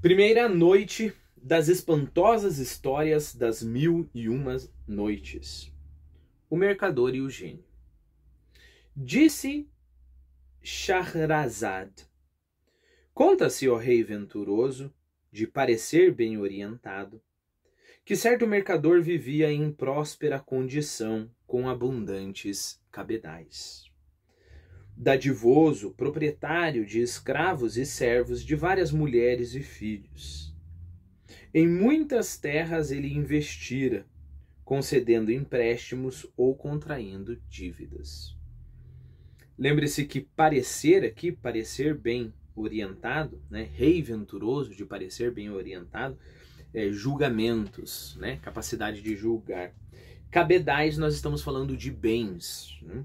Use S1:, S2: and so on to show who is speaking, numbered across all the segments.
S1: Primeira noite das espantosas histórias das mil e umas noites. O mercador e o gênio. Disse Shahrazad: Conta-se, ó rei venturoso, de parecer bem orientado, que certo mercador vivia em próspera condição com abundantes cabedais dadivoso, proprietário de escravos e servos de várias mulheres e filhos. Em muitas terras ele investira, concedendo empréstimos ou contraindo dívidas. Lembre-se que parecer aqui, parecer bem orientado, né? rei venturoso de parecer bem orientado, é julgamentos, né? capacidade de julgar. Cabedais, nós estamos falando de bens. Né?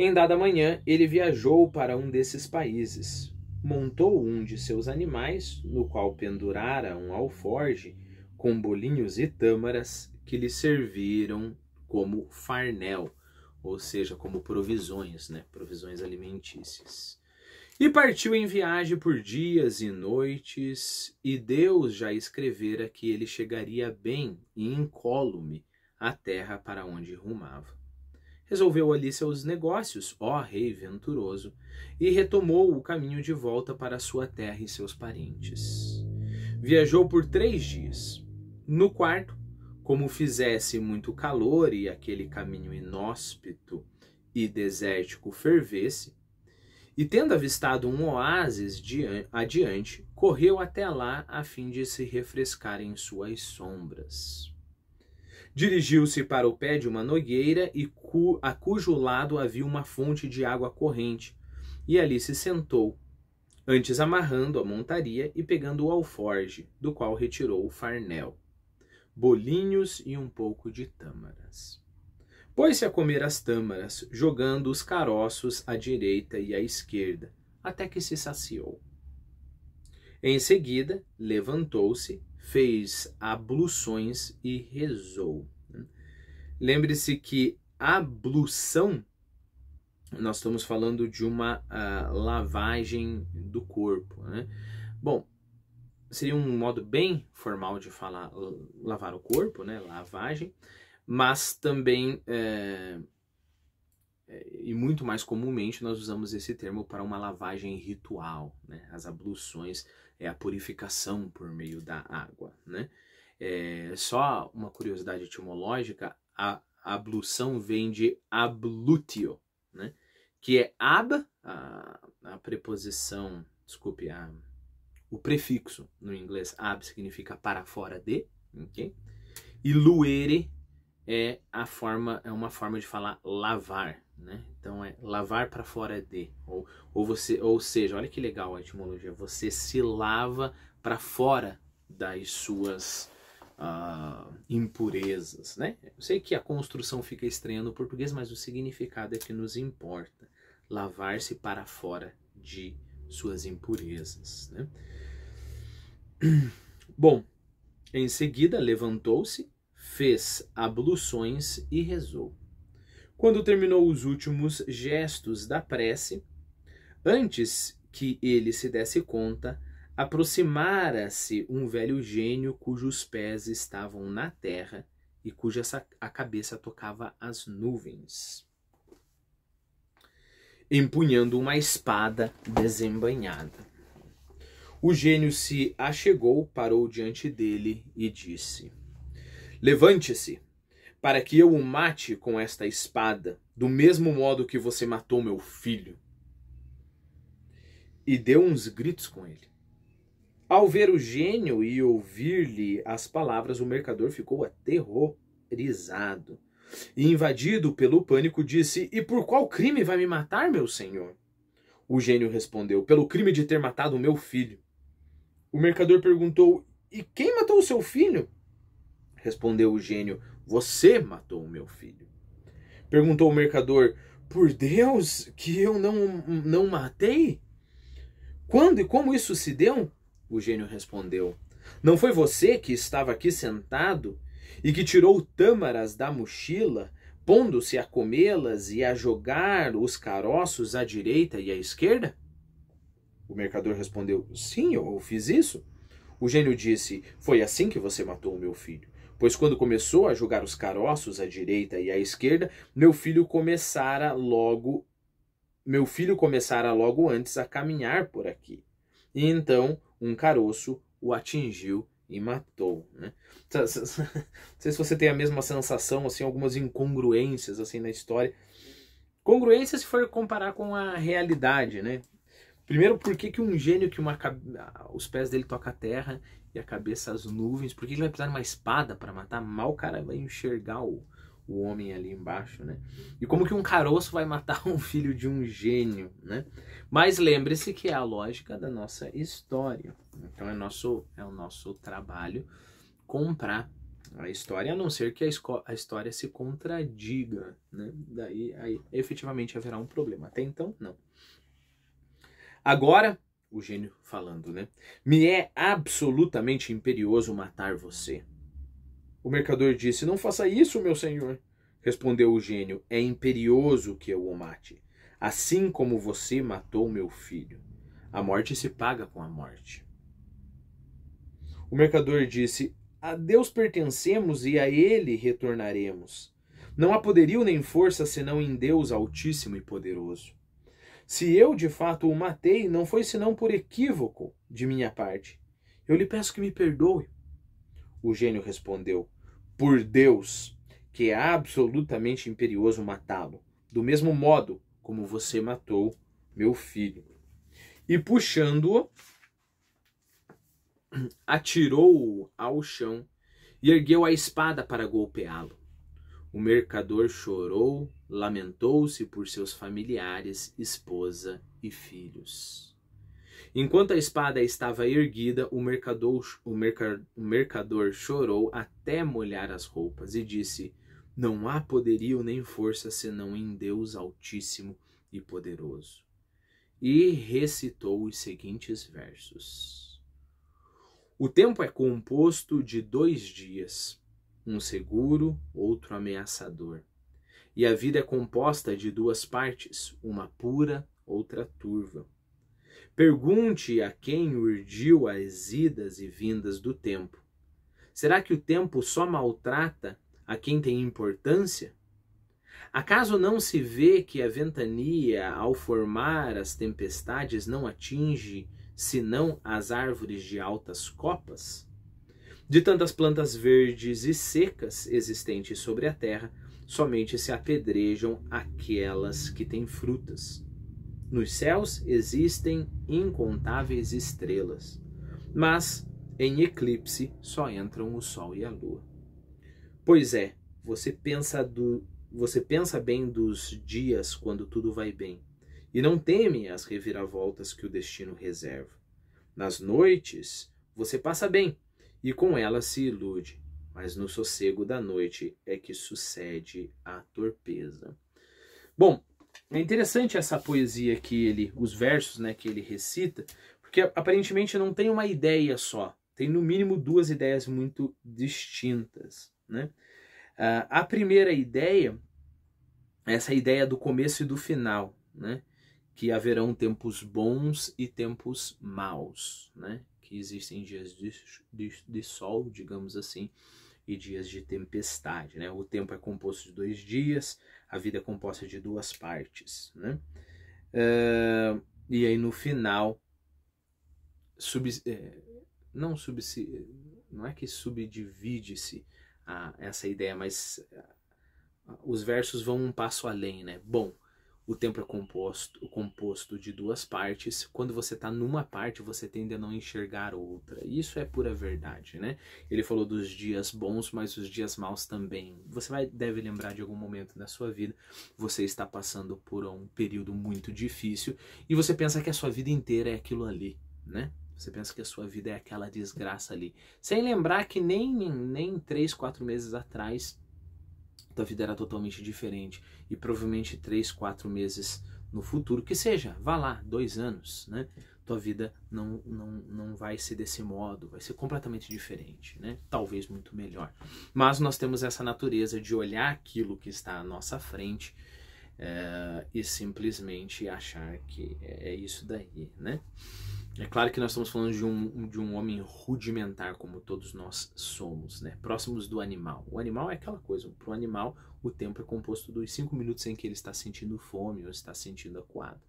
S1: Em dada manhã, ele viajou para um desses países. Montou um de seus animais, no qual pendurara um alforge com bolinhos e tâmaras que lhe serviram como farnel, ou seja, como provisões, né? provisões alimentícias. E partiu em viagem por dias e noites, e Deus já escrevera que ele chegaria bem e incólume à terra para onde rumava. Resolveu ali seus negócios, ó rei venturoso, e retomou o caminho de volta para sua terra e seus parentes. Viajou por três dias. No quarto, como fizesse muito calor e aquele caminho inóspito e desértico fervesse, e tendo avistado um oásis adiante, correu até lá a fim de se refrescar em suas sombras. Dirigiu-se para o pé de uma nogueira e cu, a cujo lado havia uma fonte de água corrente, e ali se sentou, antes amarrando a montaria e pegando o alforge, do qual retirou o farnel, bolinhos e um pouco de tâmaras. Pôs-se a comer as tâmaras, jogando os caroços à direita e à esquerda, até que se saciou. Em seguida, levantou-se, fez abluções e rezou. Lembre-se que ablução, nós estamos falando de uma uh, lavagem do corpo. Né? Bom, seria um modo bem formal de falar lavar o corpo, né? Lavagem, mas também é, e muito mais comumente nós usamos esse termo para uma lavagem ritual, né? As abluções é a purificação por meio da água, né? É, só uma curiosidade etimológica, a ablução vem de ablutio, né? que é ab, a, a preposição, desculpe, a, o prefixo no inglês ab significa para fora de, ok? E luere é a forma é uma forma de falar lavar, né? Então é lavar para fora de ou, ou você ou seja, olha que legal a etimologia, você se lava para fora das suas ah, impurezas. Né? Eu sei que a construção fica estranha no português, mas o significado é que nos importa. Lavar-se para fora de suas impurezas. Né? Bom, em seguida levantou-se, fez abluções e rezou. Quando terminou os últimos gestos da prece, antes que ele se desse conta, Aproximara-se um velho gênio cujos pés estavam na terra e cuja a cabeça tocava as nuvens. Empunhando uma espada desembanhada. O gênio se achegou, parou diante dele e disse: Levante-se, para que eu o mate com esta espada, do mesmo modo que você matou meu filho. E deu uns gritos com ele. Ao ver o gênio e ouvir-lhe as palavras, o mercador ficou aterrorizado. E invadido pelo pânico, disse: E por qual crime vai me matar, meu senhor? O gênio respondeu: Pelo crime de ter matado o meu filho. O mercador perguntou: E quem matou o seu filho? Respondeu o gênio: Você matou o meu filho. Perguntou o mercador: Por Deus, que eu não, não matei? Quando e como isso se deu? O gênio respondeu: Não foi você que estava aqui sentado e que tirou tâmaras da mochila, pondo-se a comê-las e a jogar os caroços à direita e à esquerda? O mercador respondeu: Sim, eu fiz isso. O gênio disse: Foi assim que você matou o meu filho. Pois quando começou a jogar os caroços à direita e à esquerda, meu filho começara logo meu filho começara logo antes a caminhar por aqui. E então um caroço o atingiu e matou. Né? Não sei se você tem a mesma sensação, assim, algumas incongruências assim na história. Congruência se for comparar com a realidade, né? Primeiro, por que, que um gênio que uma, os pés dele toca a terra e a cabeça as nuvens, por que ele vai precisar de uma espada para matar? Mal o cara vai enxergar o, o homem ali embaixo, né? E como que um caroço vai matar um filho de um gênio, né? Mas lembre-se que é a lógica da nossa história. Então é nosso é o nosso trabalho comprar a história, a não ser que a, a história se contradiga, né? Daí aí efetivamente haverá um problema. Até então, não. Agora, o gênio falando, né? Me é absolutamente imperioso matar você. O mercador disse: Não faça isso, meu senhor. Respondeu o gênio: É imperioso que eu o mate, assim como você matou meu filho. A morte se paga com a morte. O mercador disse: A Deus pertencemos e a Ele retornaremos. Não há poderio nem força senão em Deus Altíssimo e Poderoso. Se eu de fato o matei, não foi senão por equívoco de minha parte. Eu lhe peço que me perdoe. O gênio respondeu: por Deus que é absolutamente imperioso matá-lo, do mesmo modo como você matou meu filho. E puxando-o, atirou-o ao chão e ergueu a espada para golpeá-lo. O mercador chorou, lamentou-se por seus familiares, esposa e filhos. Enquanto a espada estava erguida, o mercador, o, o mercador chorou até molhar as roupas e disse: Não há poderio nem força senão em Deus Altíssimo e Poderoso. E recitou os seguintes versos: O tempo é composto de dois dias, um seguro, outro ameaçador. E a vida é composta de duas partes, uma pura, outra turva. Pergunte a quem urdiu as idas e vindas do tempo. Será que o tempo só maltrata a quem tem importância? Acaso não se vê que a ventania, ao formar as tempestades, não atinge senão as árvores de altas copas? De tantas plantas verdes e secas existentes sobre a terra, somente se apedrejam aquelas que têm frutas. Nos céus existem incontáveis estrelas, mas em eclipse só entram o sol e a lua. Pois é, você pensa do você pensa bem dos dias quando tudo vai bem e não teme as reviravoltas que o destino reserva. Nas noites você passa bem e com elas se ilude, mas no sossego da noite é que sucede a torpeza. Bom, é interessante essa poesia que ele, os versos, né, que ele recita, porque aparentemente não tem uma ideia só, tem no mínimo duas ideias muito distintas, né? Uh, a primeira ideia, essa ideia do começo e do final, né? Que haverão tempos bons e tempos maus, né? Que existem dias de, de, de sol, digamos assim, e dias de tempestade. Né? O tempo é composto de dois dias, a vida é composta de duas partes. Né? Uh, e aí no final, sub, é, não, sub, não é que subdivide-se essa ideia, mas ah, os versos vão um passo além. Né? Bom, o tempo é composto, composto de duas partes. Quando você está numa parte, você tende a não enxergar outra. Isso é pura verdade, né? Ele falou dos dias bons, mas os dias maus também. Você vai, deve lembrar de algum momento da sua vida, você está passando por um período muito difícil e você pensa que a sua vida inteira é aquilo ali, né? Você pensa que a sua vida é aquela desgraça ali. Sem lembrar que nem, nem três, quatro meses atrás tua vida era totalmente diferente e provavelmente três, quatro meses no futuro, que seja, vá lá, dois anos, né? Tua vida não, não, não vai ser desse modo, vai ser completamente diferente, né? Talvez muito melhor. Mas nós temos essa natureza de olhar aquilo que está à nossa frente é, e simplesmente achar que é, é isso daí, né? É claro que nós estamos falando de um, de um homem rudimentar, como todos nós somos, né? próximos do animal. O animal é aquela coisa, para o animal o tempo é composto dos cinco minutos em que ele está sentindo fome ou está sentindo acuado.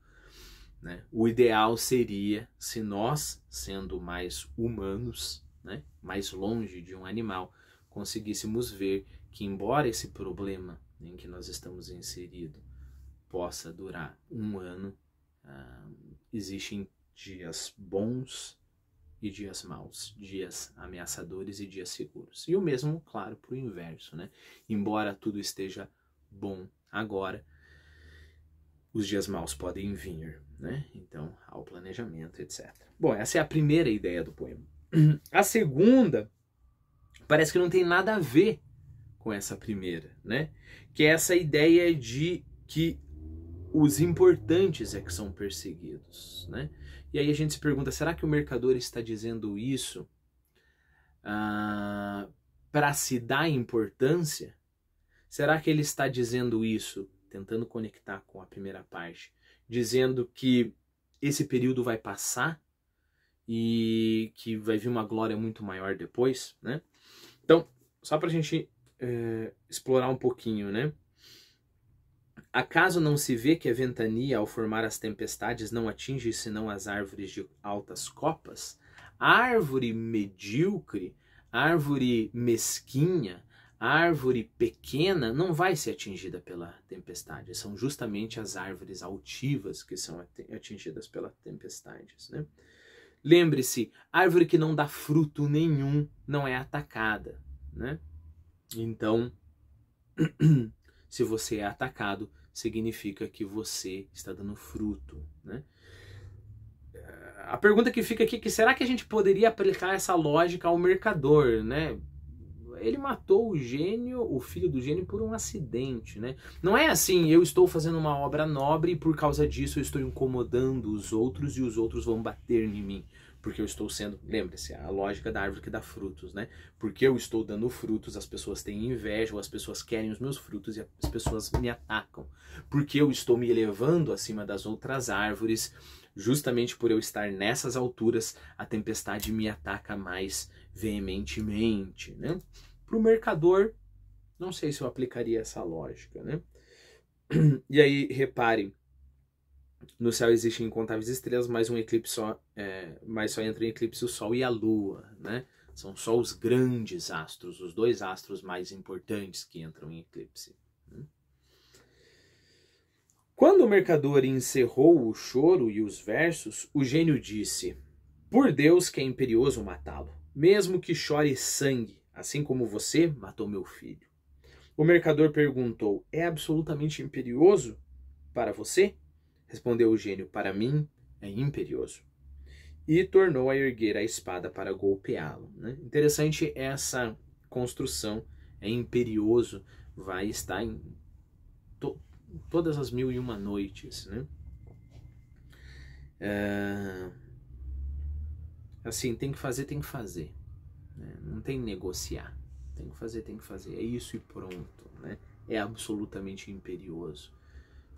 S1: Né? O ideal seria se nós, sendo mais humanos, né? mais longe de um animal, conseguíssemos ver que, embora esse problema em que nós estamos inseridos possa durar um ano, ah, existem dias bons e dias maus, dias ameaçadores e dias seguros. E o mesmo, claro, para o inverso, né? Embora tudo esteja bom agora, os dias maus podem vir, né? Então, ao planejamento, etc. Bom, essa é a primeira ideia do poema. A segunda parece que não tem nada a ver com essa primeira, né? Que é essa ideia de que os importantes é que são perseguidos, né? E aí a gente se pergunta: será que o mercador está dizendo isso ah, para se dar importância? Será que ele está dizendo isso, tentando conectar com a primeira parte, dizendo que esse período vai passar e que vai vir uma glória muito maior depois, né? Então, só para a gente eh, explorar um pouquinho, né? Acaso não se vê que a ventania, ao formar as tempestades, não atinge senão as árvores de altas copas? Árvore medíocre, árvore mesquinha, árvore pequena não vai ser atingida pela tempestade. São justamente as árvores altivas que são atingidas pela tempestade. Né? Lembre-se, árvore que não dá fruto nenhum não é atacada. Né? Então, se você é atacado, significa que você está dando fruto, né? A pergunta que fica aqui é que será que a gente poderia aplicar essa lógica ao mercador, né? Ele matou o gênio, o filho do gênio, por um acidente, né? Não é assim, eu estou fazendo uma obra nobre e por causa disso eu estou incomodando os outros e os outros vão bater em mim. Porque eu estou sendo, lembre-se, a lógica da árvore que dá frutos, né? Porque eu estou dando frutos, as pessoas têm inveja, ou as pessoas querem os meus frutos e as pessoas me atacam. Porque eu estou me elevando acima das outras árvores, justamente por eu estar nessas alturas, a tempestade me ataca mais veementemente, né? Para o mercador, não sei se eu aplicaria essa lógica, né? E aí, reparem, no céu existem incontáveis estrelas, mas um eclipse só, é, mas só entra em eclipse o Sol e a Lua, né? São só os grandes astros, os dois astros mais importantes que entram em eclipse. Né? Quando o mercador encerrou o choro e os versos, o gênio disse: Por Deus que é imperioso matá-lo, mesmo que chore sangue, assim como você matou meu filho. O mercador perguntou: É absolutamente imperioso para você Respondeu o gênio: Para mim é imperioso. E tornou a erguer a espada para golpeá-lo. Né? Interessante essa construção. É imperioso, vai estar em to todas as mil e uma noites. Né? É... Assim, tem que fazer, tem que fazer. Né? Não tem negociar. Tem que fazer, tem que fazer. É isso e pronto. Né? É absolutamente imperioso.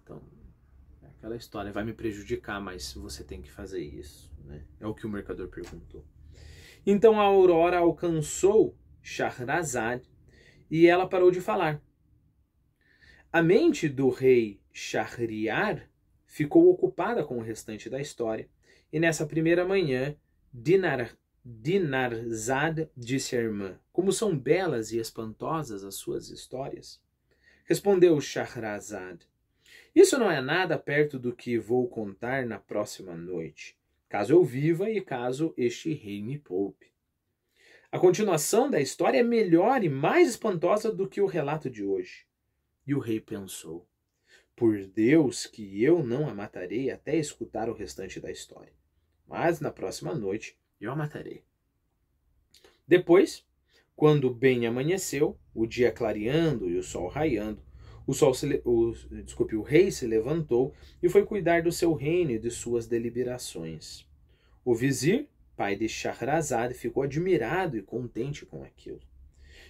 S1: Então, é aquela história vai me prejudicar, mas você tem que fazer isso. Né? É o que o mercador perguntou. Então a aurora alcançou Shahrazad e ela parou de falar. A mente do rei Shahriar ficou ocupada com o restante da história, e nessa primeira manhã, Dinar, Dinarzad disse à irmã: Como são belas e espantosas as suas histórias! Respondeu Shahrazad: isso não é nada perto do que vou contar na próxima noite, caso eu viva e caso este rei me poupe. A continuação da história é melhor e mais espantosa do que o relato de hoje. E o rei pensou: Por Deus que eu não a matarei até escutar o restante da história. Mas na próxima noite eu a matarei. Depois, quando bem amanheceu, o dia clareando e o sol raiando, o, sol se, o, desculpe, o rei se levantou e foi cuidar do seu reino e de suas deliberações. O vizir, pai de Shahrazad, ficou admirado e contente com aquilo.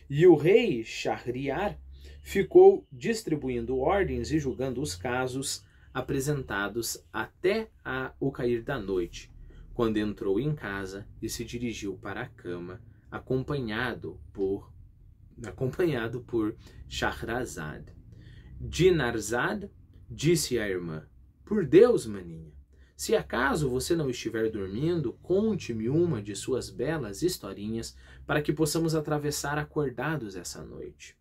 S1: E o rei Shahriar ficou distribuindo ordens e julgando os casos apresentados até a, o cair da noite, quando entrou em casa e se dirigiu para a cama, acompanhado por acompanhado por Shahrazad. Dinarzada disse à irmã: Por Deus, maninha, se acaso você não estiver dormindo, conte-me uma de suas belas historinhas para que possamos atravessar acordados essa noite.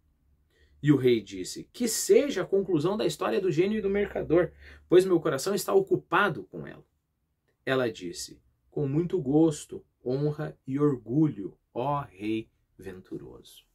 S1: E o rei disse: Que seja a conclusão da história do gênio e do mercador, pois meu coração está ocupado com ela. Ela disse: Com muito gosto, honra e orgulho, ó Rei venturoso.